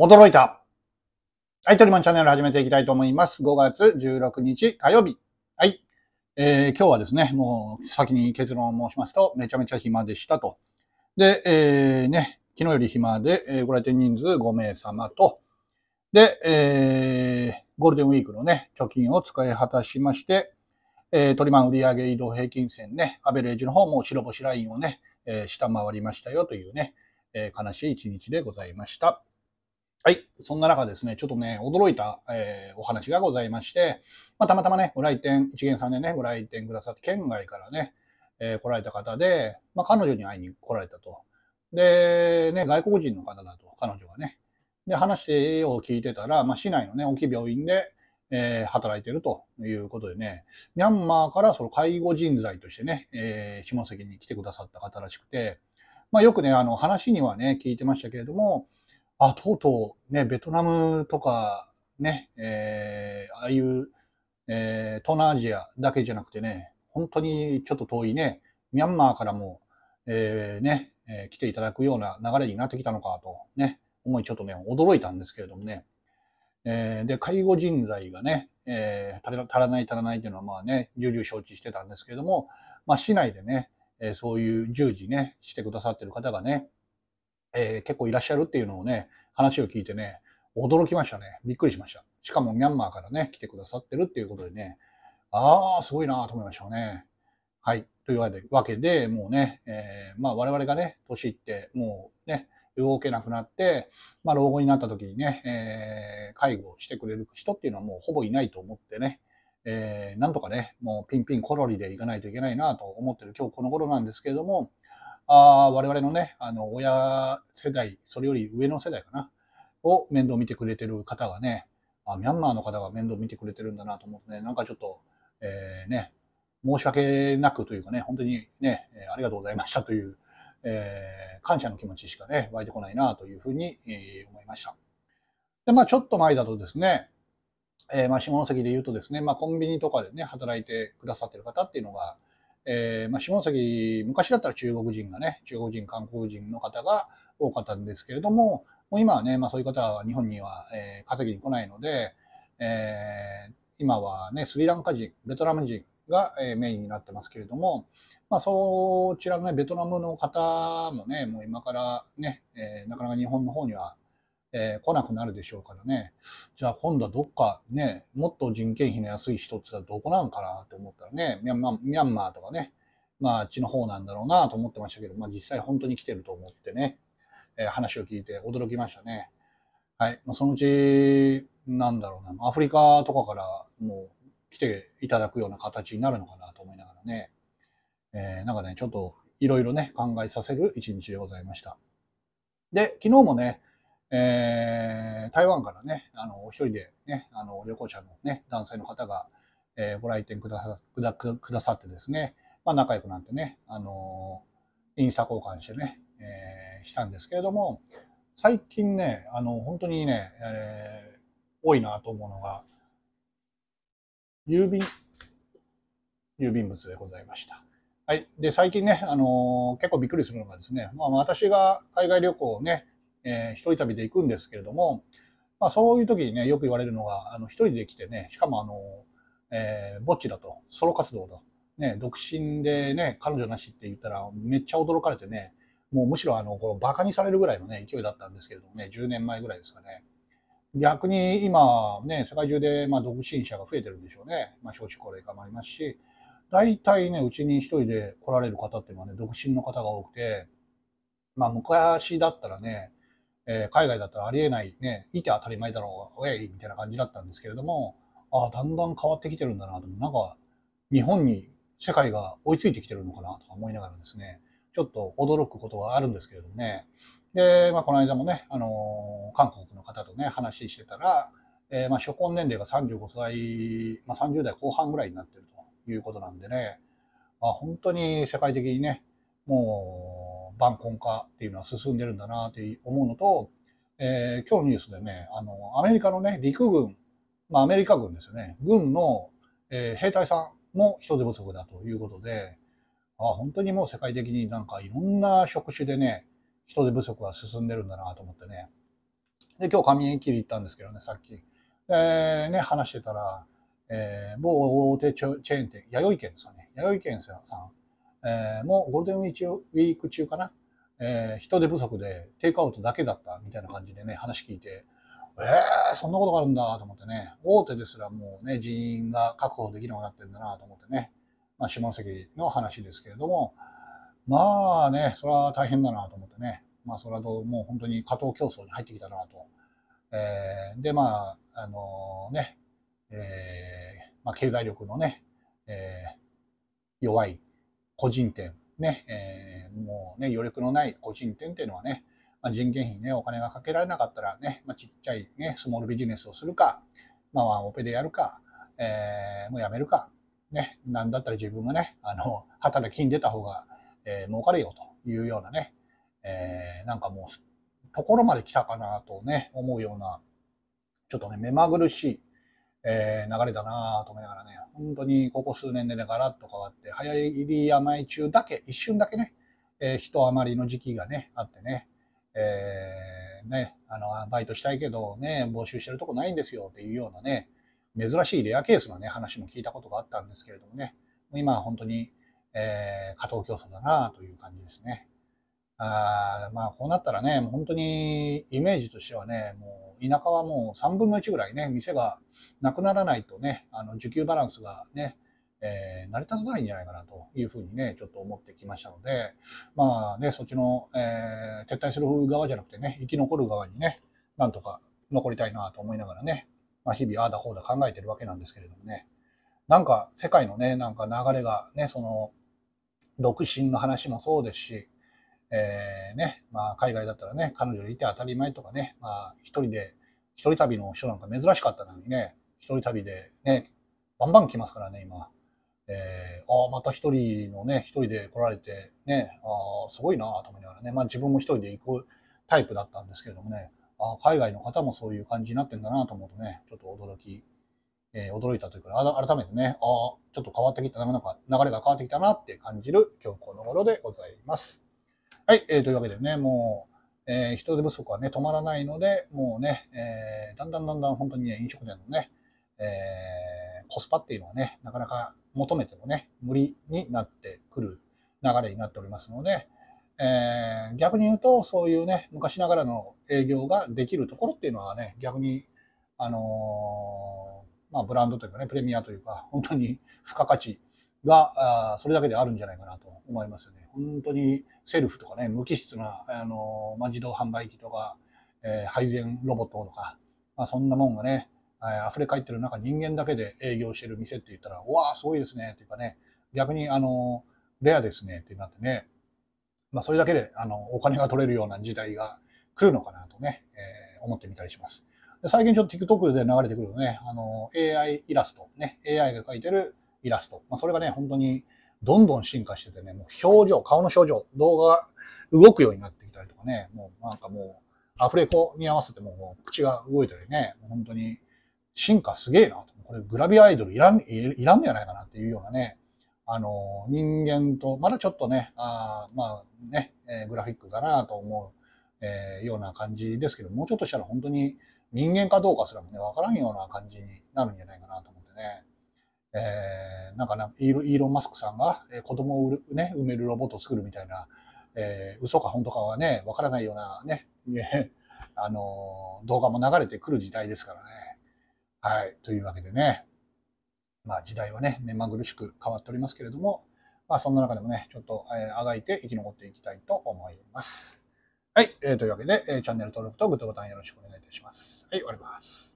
驚いた。はい、トリマンチャンネル始めていきたいと思います。5月16日火曜日。はい。えー、今日はですね、もう先に結論を申しますと、めちゃめちゃ暇でしたと。で、えー、ね、昨日より暇で、えー、ご来店人数5名様と、で、えー、ゴールデンウィークのね、貯金を使い果たしまして、えー、トリマン売上移動平均線ね、アベレージの方も白星ラインをね、えー、下回りましたよというね、えー、悲しい一日でございました。はい。そんな中ですね、ちょっとね、驚いた、えー、お話がございまして、まあ、たまたまね、ご来店、一元さんでね、ご来店くださって、県外からね、えー、来られた方で、まあ、彼女に会いに来られたと。で、ね、外国人の方だと、彼女がね。で、話を聞いてたら、まあ、市内のね、大きい病院で、えー、働いてるということでね、ミャンマーからその介護人材としてね、えー、下関に来てくださった方らしくて、まあ、よくね、あの、話にはね、聞いてましたけれども、あ、とうとうね、ベトナムとかね、えー、ああいう、えー、東南アジアだけじゃなくてね、本当にちょっと遠いね、ミャンマーからも、えー、ね、えー、来ていただくような流れになってきたのかとね、思いちょっとね、驚いたんですけれどもね。えー、で、介護人材がね、えー、足らない足らないっていうのはまあね、重々承知してたんですけれども、まあ市内でね、えー、そういう従事ね、してくださってる方がね、えー、結構いらっしゃるっていうのをね、話を聞いてね、驚きましたね。びっくりしました。しかもミャンマーからね、来てくださってるっていうことでね、ああ、すごいなと思いましたね。はい。というわけで、もうね、えー、まあ我々がね、年いって、もうね、動けなくなって、まあ老後になった時にね、えー、介護してくれる人っていうのはもうほぼいないと思ってね、えー、なんとかね、もうピンピンコロリでいかないといけないなと思ってる今日この頃なんですけれども、あ我々のね、あの、親世代、それより上の世代かな、を面倒見てくれてる方がね、あミャンマーの方が面倒見てくれてるんだなと思ってね、なんかちょっと、えー、ね、申し訳なくというかね、本当にね、ありがとうございましたという、えー、感謝の気持ちしかね、湧いてこないなというふうに、えー、思いました。で、まあちょっと前だとですね、えー、まあ下関で言うとですね、まあコンビニとかでね、働いてくださってる方っていうのが、えー、まあ、下関、昔だったら中国人がね、中国人、韓国人の方が多かったんですけれども、もう今はね、まあ、そういう方は日本には、えー、稼ぎに来ないので、えー、今はね、スリランカ人、ベトナム人が、えメインになってますけれども、まあ、そちらのね、ベトナムの方もね、もう今からね、えなかなか日本の方にはえー、来なくなるでしょうからね。じゃあ今度はどっかね、もっと人件費の安い人ってどこなんかなって思ったらね、ミャンマーミャンマーとかね、まああっちの方なんだろうなと思ってましたけど、まあ実際本当に来てると思ってね、えー、話を聞いて驚きましたね。はい。まあ、そのうち、なんだろうな、アフリカとかからもう来ていただくような形になるのかなと思いながらね、えー、なんかね、ちょっといろいろね、考えさせる一日でございました。で、昨日もね、えー、台湾からね、あの、お一人でね、あの、旅行者のね、男性の方が、えー、ご来店くださくだくださってですね、まあ、仲良くなってね、あの、インスタ交換してね、えー、したんですけれども、最近ね、あの、本当にね、えー、多いなと思うのが、郵便、郵便物でございました。はい。で、最近ね、あのー、結構びっくりするのがですね、まあ、私が海外旅行をね、えー、一人旅で行くんですけれども、まあ、そういう時にね、よく言われるのが、あの、一人で来てね、しかもあの、えー、ぼっちだと、ソロ活動だと、ね、独身でね、彼女なしって言ったら、めっちゃ驚かれてね、もうむしろあの、このバカにされるぐらいのね、勢いだったんですけれどもね、10年前ぐらいですかね。逆に今、ね、世界中で、まあ、独身者が増えてるんでしょうね。まあ、少子高齢化もありますし、大体ね、うちに一人で来られる方っていうのはね、独身の方が多くて、まあ、昔だったらね、えー、海外だったらありえない、ね、いて当たり前だろう、ェい、みたいな感じだったんですけれども、ああ、だんだん変わってきてるんだなと、なんか、日本に世界が追いついてきてるのかなとか思いながらですね、ちょっと驚くことがあるんですけれどもね。で、まあ、この間もね、あのー、韓国の方とね、話してたら、えー、まあ、初婚年齢が35歳、まあ、30代後半ぐらいになってるということなんでね、まあ、本当に世界的にね、もう晩婚化っていうのは進んでるんだなって思うのと、えー、今日ニュースでね、あの、アメリカのね、陸軍、まあアメリカ軍ですよね、軍の、えー、兵隊さんも人手不足だということで、あ本当にもう世界的になんかいろんな職種でね、人手不足が進んでるんだなと思ってね。で、今日上切り行ったんですけどね、さっき。えー、ね、話してたら、えー、某大手チェーン店、弥生県ですかね。弥生県さんえー、もうゴールデンウィークウィーク中かな、えー、人手不足でテイクアウトだけだったみたいな感じでね、話聞いて、えー、そんなことがあるんだと思ってね、大手ですらもうね、人員が確保できなくなってるんだなと思ってね、まあ、下関の話ですけれども、まあね、それは大変だなと思ってね、まあそれはもう本当に過当競争に入ってきたなと。えー、で、まあ、あのー、ね、えーまあ、経済力のね、えー、弱い個人店、ね、えー、もうね、余力のない個人店っていうのはね、まあ、人件費ね、お金がかけられなかったらね、まあ、ちっちゃいね、スモールビジネスをするか、まあ、ワンオペでやるか、えー、もうやめるか、ね、なんだったら自分がね、あの、働きに出た方が、えー、儲かるよというようなね、えー、なんかもう、ところまで来たかなとね、思うような、ちょっとね、目まぐるしい、えー、流れだなと思いながらね、本当にここ数年でね、ガラッと変わって、流行り病中だけ、一瞬だけね、えー、人余りの時期がね、あってね、えー、ね、あの、バイトしたいけどね、募集してるとこないんですよっていうようなね、珍しいレアケースのね、話も聞いたことがあったんですけれどもね、今は本当に、えー、過当競争だなという感じですね。あまあ、こうなったらね、本当にイメージとしてはね、もう田舎はもう3分の1ぐらいね、店がなくならないとね、あの需給バランスがね、えー、成り立たないんじゃないかなというふうにね、ちょっと思ってきましたので、まあね、そっちの、えー、撤退する側じゃなくてね、生き残る側にね、なんとか残りたいなと思いながらね、まあ、日々ああだこうだ考えてるわけなんですけれどもね、なんか世界のね、なんか流れがね、その、独身の話もそうですし、えー、ね、まあ、海外だったらね、彼女いて当たり前とかね、まあ、一人で、一人旅の人なんか珍しかったのにね、一人旅でね、バンバン来ますからね、今。えー、ああ、また一人のね、一人で来られて、ね、ああ、すごいな頭にいなね、まあ自分も一人で行くタイプだったんですけれどもね、あ海外の方もそういう感じになってんだなと思うとね、ちょっと驚き、えー、驚いたというか、改めてね、ああ、ちょっと変わってきた、なんか流れが変わってきたなって感じる今日この頃でございます。はい、えー、というわけでね、もう、えー、人手不足はね、止まらないので、もうね、えー、だんだんだんだん本当にね、飲食店のね、えー、コスパっていうのはね、なかなか求めてもね、無理になってくる流れになっておりますので、えー、逆に言うと、そういうね、昔ながらの営業ができるところっていうのはね、逆に、あのー、まあ、ブランドというかね、プレミアというか、本当に付加価値が、あそれだけであるんじゃないかなと思いますよね。本当にセルフとかね、無機質な、あのまあ、自動販売機とか、えー、配膳ロボットとか、まあ、そんなもんがね、あ溢れ返ってる中、人間だけで営業してる店って言ったら、うわあ、すごいですね、っていうかね、逆に、あのレアですね、ってなってね、まあ、それだけで、あの、お金が取れるような時代が来るのかなとね、えー、思ってみたりします。最近ちょっと TikTok で流れてくるね、あの、AI イラスト、ね、AI が描いてるイラスト。まあ、それがね、本当にどんどん進化しててね、もう表情、顔の表情、動画が動くようになってきたりとかね、もうなんかもう、アフレコに合わせてもう口が動いたりね、本当に進化すげえなと。これグラビアアイドルいらん、いらんのやないかなっていうようなね、あの、人間と、まだちょっとね、あまあね、えー、グラフィックかなと思う、えー、ような感じですけど、もうちょっとしたら本当に人間かどうかすらもね、わからんような感じになるんじゃないかなと思ってね。えー、なんかなイーロン・マスクさんが子供を売る、ね、埋めるロボットを作るみたいな、えー、嘘か本当かはね、わからないようなね、あの動画も流れてくる時代ですからね。はい。というわけでね、まあ時代はね、目まぐるしく変わっておりますけれども、まあそんな中でもね、ちょっと、えー、あがいて生き残っていきたいと思います。はい。えー、というわけで、えー、チャンネル登録とグッドボタンよろしくお願いいたします。はい、終わります。